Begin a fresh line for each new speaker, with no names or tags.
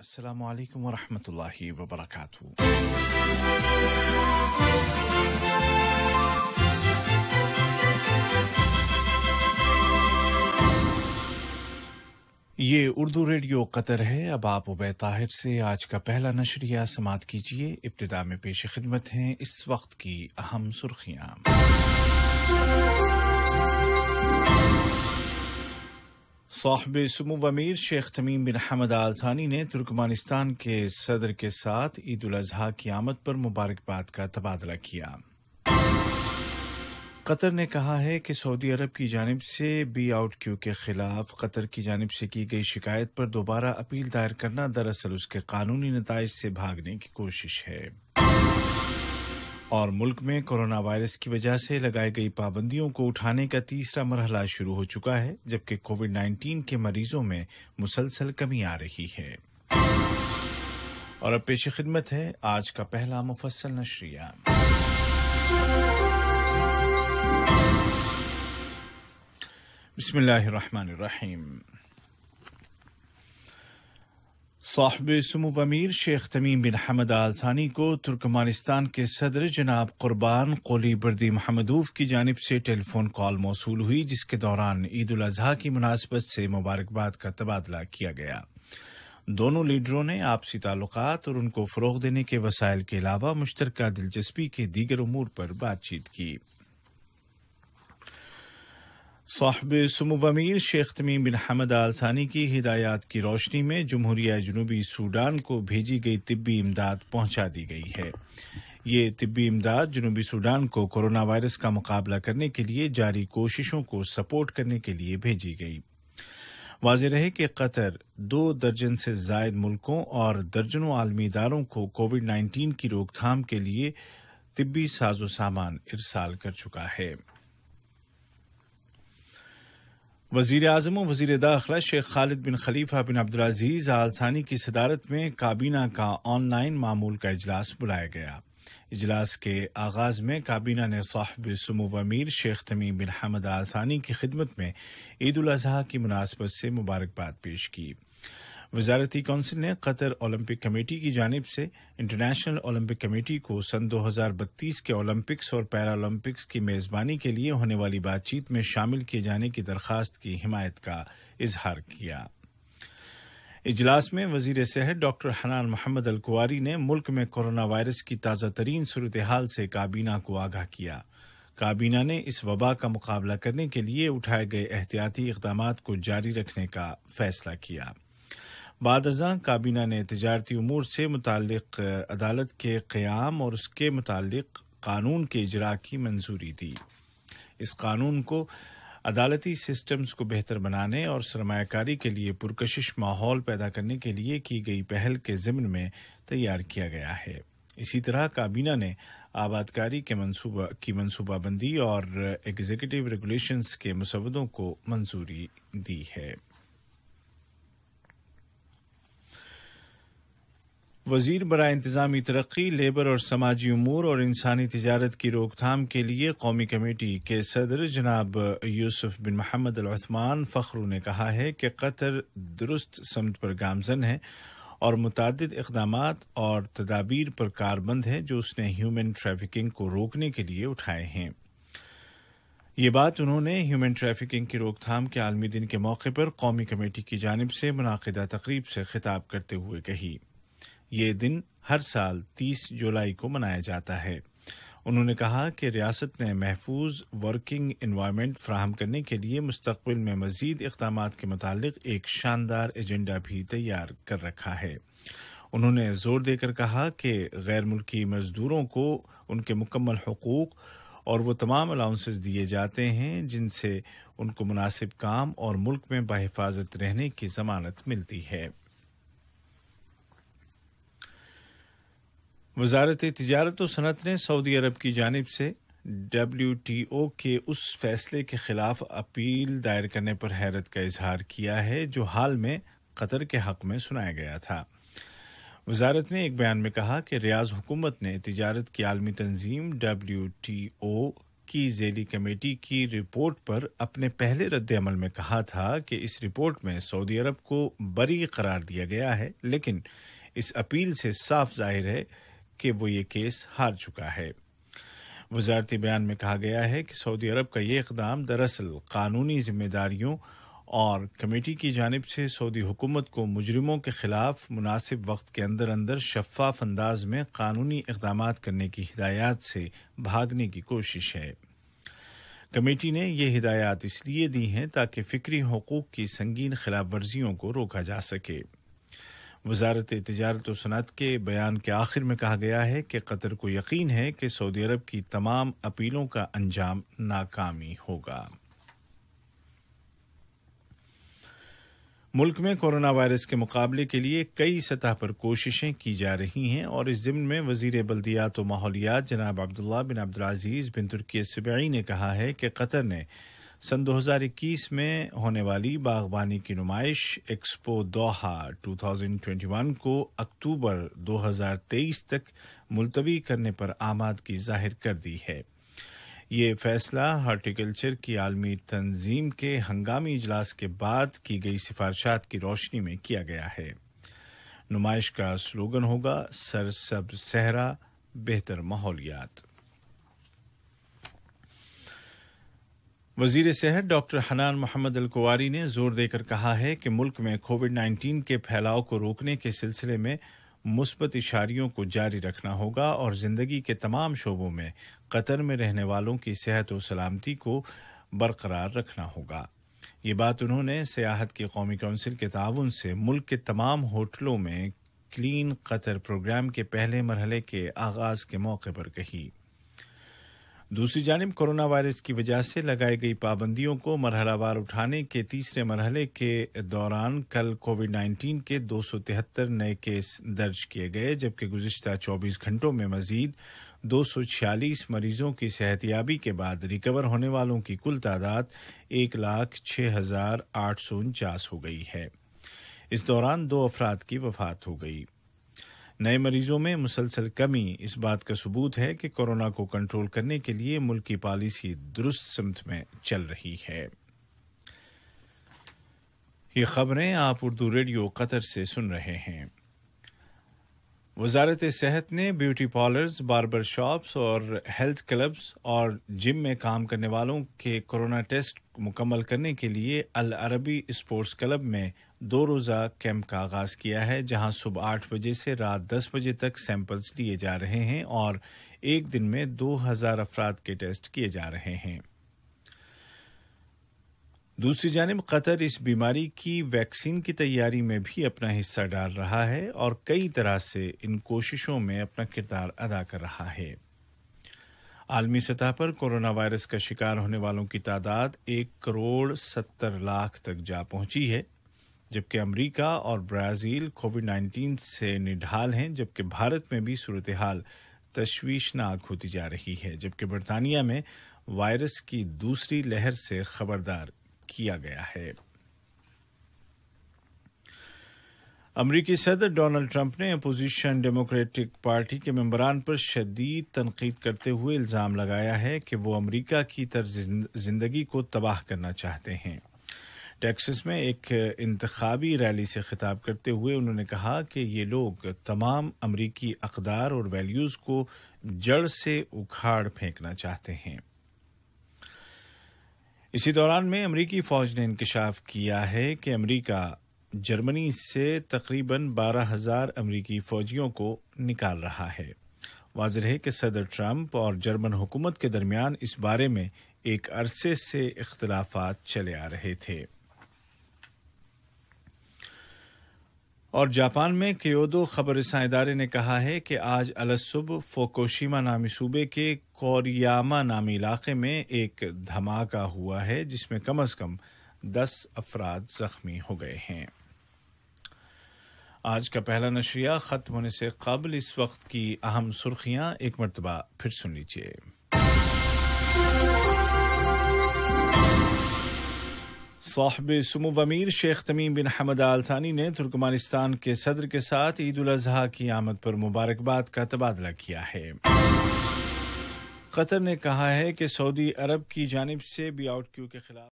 السلام عليكم ورحمة الله وبركاته ये Urdu radio Qatar है अब आप उबे ताहिर से आज का पहला नशरिया समात कीजिए इब्तदा में पेश खिदमत हैं इस वक्त की अहम सुर्खियां साहब सुमो अमीर शेख तमीम बिन हमद आल थानी ने तुर्कमानिस्तान के सदर के साथ ईद उल अजहा की आमद पर मुबारकबाद का तबादला किया कतर ने कहा है कि सऊदी अरब की जानब से बी आउट क्यू के खिलाफ कतर की जानब से की गई शिकायत पर दोबारा अपील दायर करना दरअसल उसके कानूनी नतज से भागने की कोशिश है और मुल्क में कोरोना वायरस की वजह से लगाई गई पाबंदियों को उठाने का तीसरा मरहला शुरू हो चुका है जबकि कोविड 19 के मरीजों में मुसलसल कमी आ रही है और अब पेश खिदमत है आज का पहला मुफसल नशरिया बिस्मिल्लाहिर्रहमानिर्रहीम साहब समूब अमीर शेख तमीम बिन हमद आल थानी को तुर्कमानिस्तान के सदर जनाब कुर्बान कोली बर्दी महमदूफ की जानब से टेलीफोन कॉल मौसू हुई जिसके दौरान ईद उल अजहा की मुनासबत से मुबारकबाद का तबादला किया गया दोनों लीडरों ने आपसी ताल्लुक और उनको फ़रोग देने के वसाइल के अलावा मुश्तर दिलचस्पी के दीगर अमूर पर बातचीत की साहब समूब अमीर शेख तमीम बिन हमद आल सानी की हिदायत की रोशनी में जमहूरिया जनूबी सूडान को भेजी गई तिब्बी इमदाद पहुंचा दी गई है ये तिब्बी इमदाद जनूबी सूडान को कोरोना वायरस का मुकाबला करने के लिए जारी कोशिशों को सपोर्ट करने के लिए भेजी गई वाज रहे कि कतर दो दर्जन से जायद मुल्कों और दर्जनों आलमी इदारों को कोविड नाइन्टीन की रोकथाम के लिए तिब्बी साजो सामान इरसाल कर चुका है वजीर अजम और वजीर दाखिला शेख खालिद बिन खलीफा बिन अब्दुलजीज़ आल सानी की सदारत में काबीना का ऑनलाइन मामूल का इजलास बुलाया गया इजलास के आगाज में काबीना ने साहब समू अमीर शेख तमीम बिन हमद आल सानी की खिदमत में ईद उजी की मुनासबत से मुबारकबाद पेश की वजारती कौंसिल ने कतर ओलंपिक कमेटी की जानब से इंटरनेशनल ओलंपिक कमेटी को सन 2032 के ओलंपिक्स और पैरालंपिक्स की मेज़बानी के लिए होने वाली बातचीत में शामिल किए जाने की दरख्वास्त की हिमायत का इजहार किया इजलास में वजीर सेहत डॉक्टर हनान मोहम्मद अलकुआरी ने मुल्क में कोरोना वायरस की ताज़ा तरीन सूरत हाल से काबीना को आगाह किया काबीना ने इस वबा का मुकाबला करने के लिए उठाए गए एहतियाती इकदाम को जारी रखने का फैसला किया बाद अजा काबीना ने तजारती अमूर से मुतक अदालत के क़्याम और उसके मुतक कानून के इजरा की मंजूरी दी इस कानून को अदालती सिस्टम्स को बेहतर बनाने और सरमाकारी के लिए पुरकशिश माहौल पैदा करने के लिए की गई पहल के जिम्न में तैयार किया गया है इसी तरह काबीना ने आबादकारी के मंसूबा की मनसूबाबंदी और एग्जीक्यूटिव रेगुलेशंस के मसवदों को मंजूरी दी है वजीर बरा इंतजामी तरक्की लेबर और समाजी अमूर और इंसानी तजारत की रोकथाम के लिए कौमी कमेटी के सदर जनाब यूसुफ बिन महमद अलस्मान फ़खरू ने कहा है कि कतर दुरुस्त समत पर गामजन है और मुतद इकदाम और तदाबीर पर कारबंद है जो उसने ह्यूमन ट्रैफिकिंग को रोकने के लिए उठाए हैं ये बात उन्होंने ह्यूमन ट्रैफिकिंग की रोकथाम के आलमी दिन के मौके पर कौमी कमेटी की जानब से मुनदा तकरीब से खिताब करते हुए कही ये दिन हर साल 30 जुलाई को मनाया जाता है उन्होंने कहा कि रियासत ने महफूज वर्किंग इन्वायरमेंट फ्राहम करने के लिए मुस्तबिल में मजीद इकदाम के मुतालिक एक शानदार एजेंडा भी तैयार कर रखा है उन्होंने जोर देकर कहा कि गैर मुल्की मजदूरों को उनके मुकम्मल हकूक़ और वो तमाम अलाउंसेस दिए जाते हैं जिनसे उनको मुनासिब काम और मुल्क में बहिफाजत रहने की जमानत मिलती है वजारत तजारत और सनत ने सऊदी अरब की जानब से डब्ल्यू टी ओ के उस फैसले के खिलाफ अपील दायर करने पर हैरत का इजहार किया है जो हाल में कतर के हक में सुनाया गया था वजारत ने एक बयान में कहा कि रियाज हुकूमत ने तजारत की आलमी तंजीम डब्ल्यू टी ओ की जेली कमेटी की रिपोर्ट पर अपने पहले रद्द अमल में कहा था कि इस रिपोर्ट में सऊदी अरब को बरी करार दिया गया है लेकिन इस अपील से साफ जाहिर है कि वो ये केस हार चुका है वजारती बयान में कहा गया है कि सऊदी अरब का ये इकदाम दरअसल कानूनी जिम्मेदारियों और कमेटी की जानब से सऊदी हुकूमत को मुजरिमों के खिलाफ मुनासिब वक्त के अंदर अंदर शफाफ अंदाज में कानूनी इकदाम करने की हिदायत से भागने की कोशिश है कमेटी ने ये हिदायत इसलिए दी हैं ताकि फिक्री हकूक की संगीन खिलाफ वर्जियों को रोका जा सके वजारत तजारत वसनत के बयान के आखिर में कहा गया है कि कतर को यकीन है कि सऊदी अरब की तमाम अपीलों का अंजाम नाकामी होगा मुल्क में कोरोना वायरस के मुकाबले के लिए कई सतह पर कोशिशें की जा रही हैं और इस जिम्न में वजीर बल्दियात व माहौलियात जनाब अब्दुल्ला बिन अब्दुल अजीज़ बिन तुर्की सबई ने कहा है कि कतर ने सन 2021 में होने वाली बागवानी की नुमाइश एक्सपो दोहा 2021 को अक्टूबर 2023 तक मुलतवी करने पर आमादगी जाहिर कर दी है ये फैसला हार्टिकल्चर की आलमी तंजीम के हंगामी इजलास के बाद की गई सिफारशात की रोशनी में किया गया है नुमाइश का स्लोगन होगा सरसब सहरा बेहतर माहौलियात वजीर सेहत डॉक्टर हनान मोहम्मद अलकुवारी ने जोर देकर कहा है कि मुल्क में कोविड 19 के फैलाव को रोकने के सिलसिले में मुस्बत इशारियों को जारी रखना होगा और जिंदगी के तमाम शोबों में कतर में रहने वालों की सेहत और सलामती को बरकरार रखना होगा ये बात उन्होंने सियाहत की कौमी कौंसिल के ताउन से मुल्क के तमाम होटलों में क्लीन कतर प्रोग्राम के पहले मरहले के आगाज के मौके पर कही दूसरी जानब कोरोना वायरस की वजह से लगाई गई पाबंदियों को मरहलावार उठाने के तीसरे मरहले के दौरान कल कोविड 19 के दो नए केस दर्ज किए गए जबकि गुजशत 24 घंटों में मजीद 246 मरीजों की सेहतियाबी के बाद रिकवर होने वालों की कुल तादाद एक लाख छः हजार आठ सौ उनचास हो गई है इस दौरान दो अफराद की वफात हो गई नए मरीजों में मुसलसल कमी इस बात का सबूत है कि कोरोना को कंट्रोल करने के लिए मुल्क की पॉलिसी दुरुस्त समत में चल रही है ये खबरें आप उर्दू रेडियो कतर से सुन रहे हैं वजारत सेहत ने ब्यूटी पार्लर्स बार्बर शॉप्स और हेल्थ क्लब्स और जिम में काम करने वालों के कोरोना टेस्ट मुकम्मल करने के लिए अल अरबी स्पोर्ट्स क्लब में दो रोज़ा कैंप का आगाज़ किया है जहां सुबह आठ बजे से रात दस बजे तक सैंपल्स लिए जा रहे हैं और एक दिन में दो हज़ार अफराद के टेस्ट किए जा रहे हैं दूसरी जानब कतर इस बीमारी की वैक्सीन की तैयारी में भी अपना हिस्सा डाल रहा है और कई तरह से इन कोशिशों में अपना किरदार अदा कर रहा है आलमी सतह पर कोरोना वायरस का शिकार होने वालों की तादाद एक करोड़ सत्तर लाख तक जा पहुंची है जबकि अमरीका और ब्राज़ील कोविड नाइन्टीन से निढाल हैं जबकि भारत में भी सूरत हाल तश्वीशनाक होती जा रही है जबकि बरतानिया में वायरस की दूसरी लहर से खबरदार किया गया है अमरीकी सदर डोनाल्ड ट्रंप ने अपोजिशन डेमोक्रेटिक पार्टी के मेम्बरान पर शदीद तनकीद करते हुए इल्ज़ाम लगाया है कि वो अमरीका की तर्ज जिंदगी को तबाह करना चाहते हैं टेक्सास में एक इंतबी रैली से खिताब करते हुए उन्होंने कहा कि ये लोग तमाम अमरीकी अकदार और वैल्यूज़ को जड़ से उखाड़ फेंकना चाहते हैं इसी दौरान में अमरीकी फौज ने इंकशाफ किया है कि अमरीका जर्मनी से तकरीबन 12,000 अमरीकी फौजियों को निकाल रहा है वाजह है कि सदर ट्रंप और जर्मन हुकूमत के दरमियान इस बारे में एक अरसे से इख्तलाफात चले आ रहे थे और जापान में क्योदो खबर इदारे ने कहा है कि आज अलसुब फोकोशिमा नामी सूबे के कोरियामा नामी इलाके में एक धमाका हुआ है जिसमें कम अज कम दस अफराद जख्मी हो गए हैं आज का पहला नशरिया खत्म होने से कबल इस वक्त की अहम सुर्खियां एक मरतबा फिर सुन लीजिए साहब समूव अमीर शेख तमीम बिन हमद आल थानी ने तुर्कमानिस्तान के सदर के साथ ईद उल अजहा की आमद पर मुबारकबाद का तबादला किया है कतर ने कहा है कि सऊदी अरब की जानब से बी आउट क्यू के खिलाफ